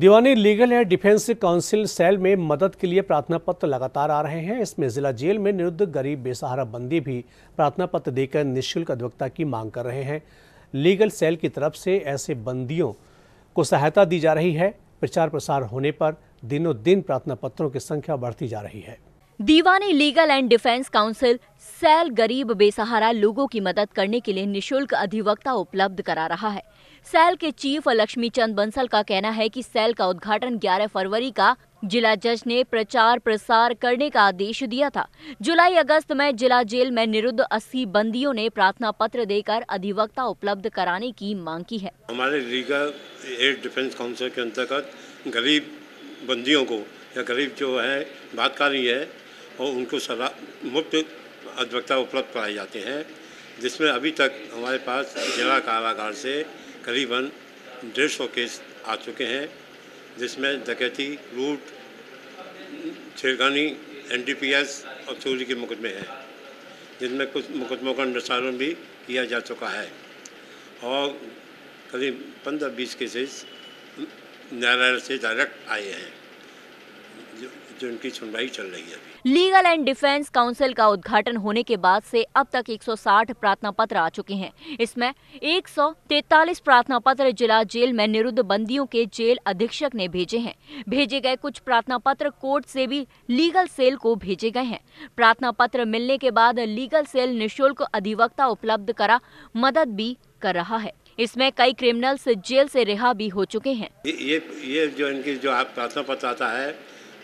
Deewani legal and defence council cell में मदद के लिए प्रार्थना पत्र लगातार आ रहे हैं इसमें जिला जेल में निरुद्ध गरीब बेसहारा बंदी भी प्रार्थना पत्र देकर निशुल्क अधिवक्ता की मांग कर रहे हैं लीगल सेल की तरफ से ऐसे बंदियों को सहायता दी जा रही है प्रचार प्रसार होने पर दिनों दिन प्रार्थना पत्रों की संख्या बढ़ती जा रही है दीवानी legal and defence council cell गरीब बेसहारा लोगों की मदद करने के लिए निशुल्क अधिवक्ता उपलब्ध करा रहा है सेल के चीफ लक्ष्मी चंद बंसल का कहना है कि सेल का उद्घाटन 11 फरवरी का जिला जज ने प्रचार प्रसार करने का आदेश दिया था जुलाई अगस्त में जिला जेल में निरुद्ध अस्सी बंदियों ने प्रार्थना पत्र देकर अधिवक्ता उपलब्ध कराने की मांग की है हमारे लीगल एड डिफेंस काउंसिल के अंतर्गत गरीब बंदियों को या गरीब जो है रही है और उनको सलाह मुफ्त अधिवक्ता उपलब्ध कराए जाते हैं जिसमें अभी तक हमारे पास जिला कारागार से करीबन डेढ़ सौ केस आ चुके हैं जिसमें डकैती लूट छेड़खानी एनडीपीएस और चोरी के मुकदमे हैं जिनमें कुछ मुकदमों का निस्तारण भी किया जा चुका है और करीब पंद्रह बीस केसेस न्यायालय से डायरेक्ट आए हैं जो इनकी सुनवाई चल रही है लीगल एंड डिफेंस काउंसिल का उद्घाटन होने के बाद से अब तक 160 प्रार्थना पत्र आ चुके हैं इसमें 143 प्रार्थना पत्र जिला जेल में निरुद्ध बंदियों के जेल अधीक्षक ने भेजे हैं भेजे गए कुछ प्रार्थना पत्र कोर्ट से भी लीगल सेल को भेजे गए हैं प्रार्थना पत्र मिलने के बाद लीगल सेल निःशुल्क अधिवक्ता उपलब्ध करा मदद भी कर रहा है इसमें कई क्रिमिनल्स जेल से रिहा भी हो चुके हैं ये ये जो इनकी जो आप प्रार्थना पत्र आता है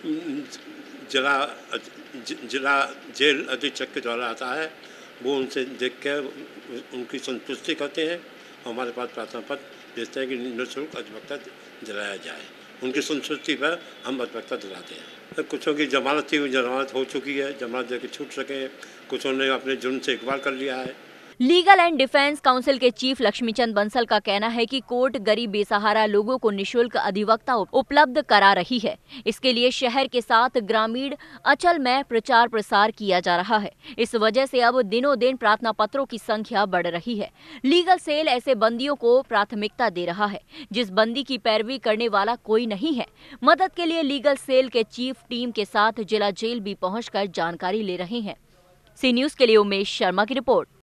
जिला जिला जेल अधीक्षक के द्वारा आता है वो उनसे देख कर उनकी संतुष्टि करते हैं और हमारे पास प्रार्थना पत्र भेजते हैं कि निःशुल्क अधिवक्ता दिलाया जाए उनकी संतुष्टि पर हम अधिवक्ता दिलाते हैं तो कुछों की जमानत थी जमानत हो चुकी है जमानत देकर छूट सके कुछों ने अपने जुर्म से इकबाल कर लिया है लीगल एंड डिफेंस काउंसिल के चीफ लक्ष्मीचंद बंसल का कहना है कि कोर्ट गरीब बेसहारा लोगों को निशुल्क अधिवक्ता उपलब्ध करा रही है इसके लिए शहर के साथ ग्रामीण अचल में प्रचार प्रसार किया जा रहा है इस वजह से अब दिनों दिन प्रार्थना पत्रों की संख्या बढ़ रही है लीगल सेल ऐसे बंदियों को प्राथमिकता दे रहा है जिस बंदी की पैरवी करने वाला कोई नहीं है मदद के लिए लीगल सेल के चीफ टीम के साथ जिला जेल भी पहुँच जानकारी ले रहे हैं सी न्यूज के लिए उमेश शर्मा की रिपोर्ट